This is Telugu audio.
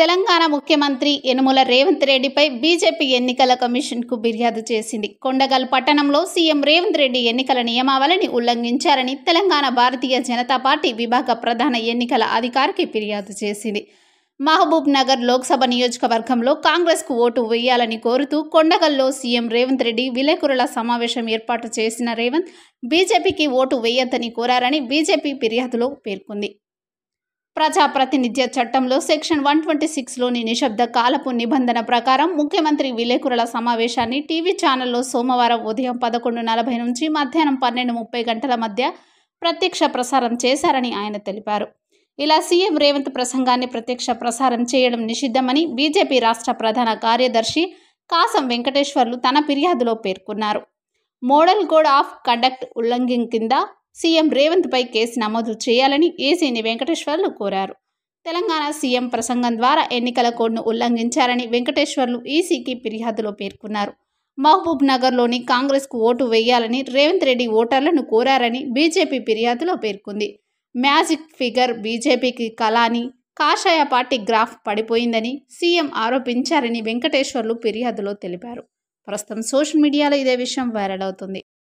తెలంగాణ ముఖ్యమంత్రి యనుమల రేవంత్ రెడ్డిపై బీజేపీ ఎన్నికల కమిషన్కు ఫిర్యాదు చేసింది కొండగల్ పట్టణంలో సీఎం రేవంత్ రెడ్డి ఎన్నికల నియమావళిని ఉల్లంఘించారని తెలంగాణ భారతీయ జనతా పార్టీ విభాగ ప్రధాన ఎన్నికల అధికారికి ఫిర్యాదు చేసింది మహబూబ్ నగర్ లోక్సభ నియోజకవర్గంలో కాంగ్రెస్కు ఓటు వేయాలని కోరుతూ కొండగల్లో సీఎం రేవంత్ రెడ్డి విలేకరుల సమావేశం ఏర్పాటు చేసిన రేవంత్ బీజేపీకి ఓటు వేయద్దని కోరారని బీజేపీ ఫిర్యాదులో పేర్కొంది ప్రజాప్రతినిధ్య చట్టంలో సెక్షన్ వన్ ట్వంటీ సిక్స్లోని నిశ్శబ్ద కాలపు నిబంధన ప్రకారం ముఖ్యమంత్రి విలేకరుల సమావేశాన్ని టీవీ ఛానల్లో సోమవారం ఉదయం పదకొండు నలభై నుంచి మధ్యాహ్నం పన్నెండు ముప్పై గంటల మధ్య ప్రత్యక్ష ప్రసారం చేశారని ఆయన తెలిపారు ఇలా సీఎం రేవంత్ ప్రసంగాన్ని ప్రత్యక్ష ప్రసారం చేయడం నిషిద్ధమని బీజేపీ రాష్ట్ర ప్రధాన కార్యదర్శి కాసం వెంకటేశ్వర్లు తన ఫిర్యాదులో పేర్కొన్నారు మోడల్ కోడ్ ఆఫ్ కండక్ట్ ఉల్లంఘింగ్ కింద సీఎం రేవంత్పై కేసు నమోదు చేయాలని ఏసీని వెంకటేశ్వర్లు కోరారు తెలంగాణ సీఎం ప్రసంగం ద్వారా ఎన్నికల కోడ్ను ఉల్లంఘించారని వెంకటేశ్వర్లు ఈసీకి ఫిర్యాదులో పేర్కొన్నారు మహబూబ్ నగర్లోని కాంగ్రెస్కు ఓటు వేయాలని రేవంత్ రెడ్డి ఓటర్లను కోరారని బీజేపీ ఫిర్యాదులో పేర్కొంది మ్యాజిక్ ఫిగర్ బీజేపీకి కళాని కాషాయ పార్టీ గ్రాఫ్ పడిపోయిందని సీఎం ఆరోపించారని వెంకటేశ్వర్లు ఫిర్యాదులో తెలిపారు ప్రస్తుతం సోషల్ మీడియాలో ఇదే విషయం వైరల్ అవుతుంది